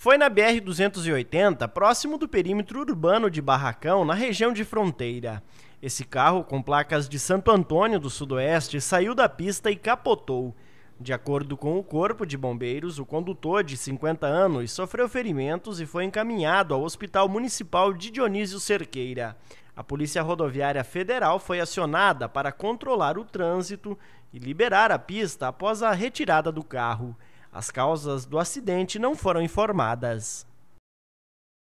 Foi na BR-280, próximo do perímetro urbano de Barracão, na região de fronteira. Esse carro, com placas de Santo Antônio do Sudoeste, saiu da pista e capotou. De acordo com o Corpo de Bombeiros, o condutor de 50 anos sofreu ferimentos e foi encaminhado ao Hospital Municipal de Dionísio Cerqueira. A Polícia Rodoviária Federal foi acionada para controlar o trânsito e liberar a pista após a retirada do carro. As causas do acidente não foram informadas.